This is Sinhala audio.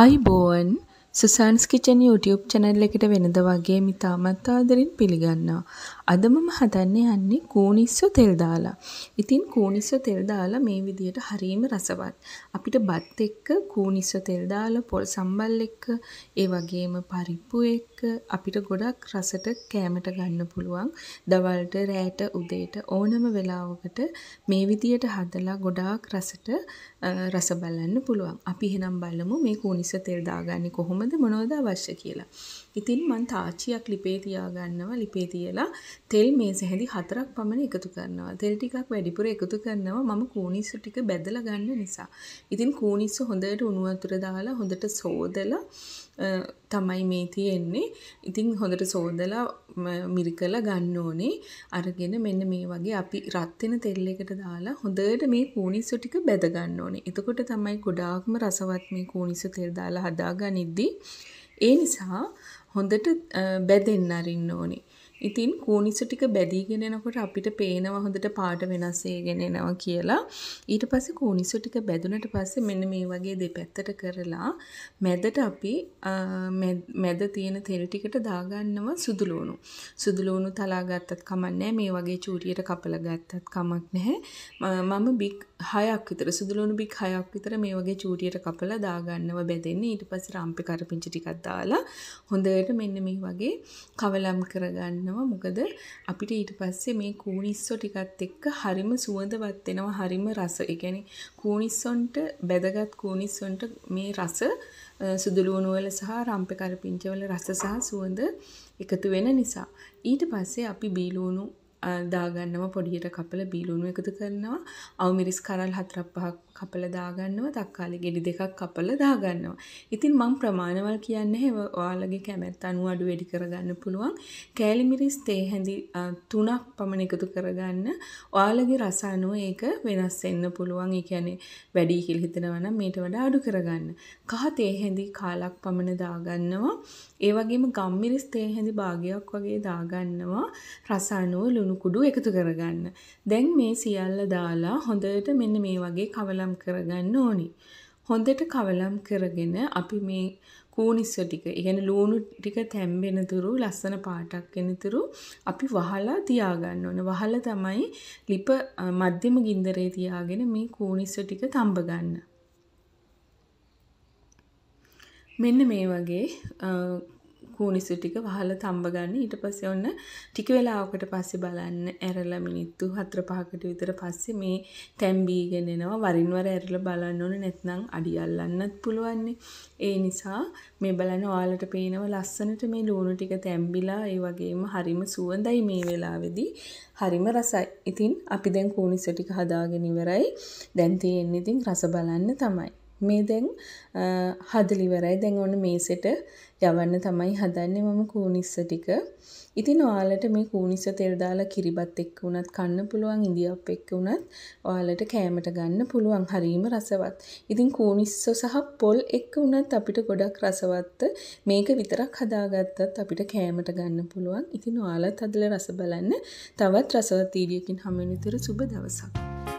අයිබෝන් සුසන්ස් කිචන් YouTube චැනල් එකට වෙනද වගේ මිතාමත් ආදරෙන් පිළිගන්නවා. අද මම හදන්න යන්නේ කූනිස්සු තෙල් දාලා. ඉතින් කූනිස්සු තෙල් දාලා මේ විදියට හරීම රසවත්. අපිට බත් එක්ක කූනිස්සු තෙල් දාලා පොල් සම්බල් එක්ක ඒ වගේම පරිප්පු එක්ක අපිට ගොඩක් රසට කෑමට ගන්න පුළුවන්. දවල්ට රෑට උදේට ඕනම වෙලාවකට මේ විදියට හදලා ගොඩාක් රසට රස බලන්න පුළුවන්. අපි එහෙනම් බලමු මේ කූනිස්සු තෙල් දාගන්නේ කොහොමද මොනවද අවශ්‍ය කියලා. ඉතින් මං තාච්චියක් ලිපේ තියාගන්නවා ලිපේ තියලා තෙල් මේ සැහැලි හතරක් පමණ එකතු කරනවා තෙල් ටිකක් වැඩිපුර එකතු කරනවා මම කූනිස්සු ටික බැදල ගන්න නිසා ඉතින් කූනිස්සු හොඳට උනුවතුර දාලා හොඳට සෝදලා තමයි මේ තියෙන්නේ ඉතින් හොඳට සෝදලා මිරිකල ගන්න ඕනේ අරගෙන මෙන්න මේ වගේ අපි රත්වෙන තෙල් එකට දාලා හොඳට මේ කූනිස්සු ටික බැද ගන්න ඕනේ එතකොට තමයි ගොඩාක්ම රසවත් මේ කූනිස්සු තෙල් දාලා හදාගනිද්දී ඒ නිසා හොඳට බැදෙන්න අරින්න ඕනේ ඉතින් කූනිසු ටික බැදීගෙන එනකොට අපිට පේනවා හොඳට පාට වෙනස් වෙගෙන එනවා කියලා. ඊට පස්සේ කූනිසු ටික බැදුනට පස්සේ මෙන්න මේ වගේ දෙපැත්තට කරලා මැදට අපි මැද තියෙන තෙල් ටිකට දාගන්නවා සුදු ලුණු. සුදු ලුණු තලා ගත්තත් කමක් නැහැ. මේ වගේ චූටියට කපලා ගත්තත් කමක් නැහැ. මම බික් 6ක් විතර සුදු ලුණු බික් 6ක් විතර මේ වගේ චූටියට කපලා දාගන්නව බැදෙන්නේ. ඊට පස්සේ රම්පේ කරපිංචි ටිකක් දාලා හොඳට මෙන්න මේ වගේ කවලම් කරගන්නවා. ගන්නවා මොකද අපිට ඊට පස්සේ මේ කූනිස්සෝ ටිකත් එක්ක හරිම සුවඳවත් වෙනවා හරිම රස. ඒ කියන්නේ කූනිස්සොන්ට බැදගත් කූනිස්සොන්ට මේ රස සුදුලුණු වල සහ රම්පේ කරපිංච වල රස සහ සුවඳ එකතු වෙන නිසා. ඊට පස්සේ අපි බීලුණු දාගන්නම පොඩියට කපලා බීලුණු එකතු කරනවා. අවමිරිස් කරල් හතරක් පහක් කපල දාගන්නව තක්කාලි ගෙඩි දෙකක් කපල දාගන්නවා. ඉතින් මං ප්‍රමාණවල් කියන්න ඔයාලගේ කැමැත් අනුව අඩු වැඩි කරගන්න පුළුවන්. කෑලිමිරිස් තේ හැඳි තුනක් පමණ එකතු කරගන්න. ඔයාලගේ රස අනුව ඒක වෙනස් වෙන්න පුළුවන්. ඒ කියන්නේ වැඩි කියලා හිතනවා නම් මේට වඩා අඩු කරගන්න. කහ තේ හැඳි කාලක් පමණ දාගන්නවා. ඒ වගේම ගම්මිරිස් තේ හැඳි භාගයක් වගේ දාගන්නවා. රස අනුව ලුණු කුඩු එකතු කරගන්න. දැන් මේ සියල්ල දාලා හොඳට මෙන්න මේ වගේ කවලා කවලම් කරගන්න ඕනි. හොඳට කවලම් කරගෙන අපි මේ කූනිස්ස ටික ඉගෙන ලූුණු ටික තැම්බෙනතුරු ලස්සන පාටක් වෙනතුරු අපි වහලා තියාගන්න ඕන වහල තමයි ලිප මධ්‍යම ගින්දරේ තියාගෙන මේ කූනිස්ස ටික තම්බගන්න. මෙන්න මේ වගේ කූනිසු ටික වහලා තම්බ ගන්න. ඊට පස්සේ ඔන්න ටික වෙලාවකට පස්සේ බලන්න ඇරලා මිනිත්තු 4-5කට විතර පස්සේ මේ තැම්බීගෙන එනවා. වරින් වර ඇරලා බලන්න ඕනේ නැත්නම් අඩි අල්ලන්නත් පුළුවන්. ඒ නිසා මේ බලන්න ඔයාලට පේනව ලස්සනට මේ ලුණු ටික තැම්බිලා ඒ වගේම හරිම සුවඳයි මේ වෙලාවේදී. හරිම රසයි. ඉතින් අපි දැන් කූනිසු ටික හදාගෙන ඉවරයි. දැන් තියෙන්නේ ඉතින් රස බලන්න තමයි. මේ දැන් හදලිවරයි දැන් ඔන්න මේසෙට යවන්න තමයි හදන්නේ මම කූනිස්ස ටික. ඉතින් ඔයාලට මේ කූනිස්ස තෙල් දාලා කිරිබත් එක්ක වුණත් කන්න පුළුවන් ඉඳියප් එක්ක වුණත් ඔයාලට කෑමට ගන්න පුළුවන් හරීම රසවත්. ඉතින් කූනිස්ස සහ පොල් එක්ක වුණත් අපිට ගොඩක් රසවත්. මේක විතරක් හදාගත්තත් අපිට කෑමට ගන්න පුළුවන්. ඉතින් ඔයාලත් අදලා රස බලන්න. තවත් රසවත් වීඩියෝකින් හමු වෙන විතර සුබ දවසක්.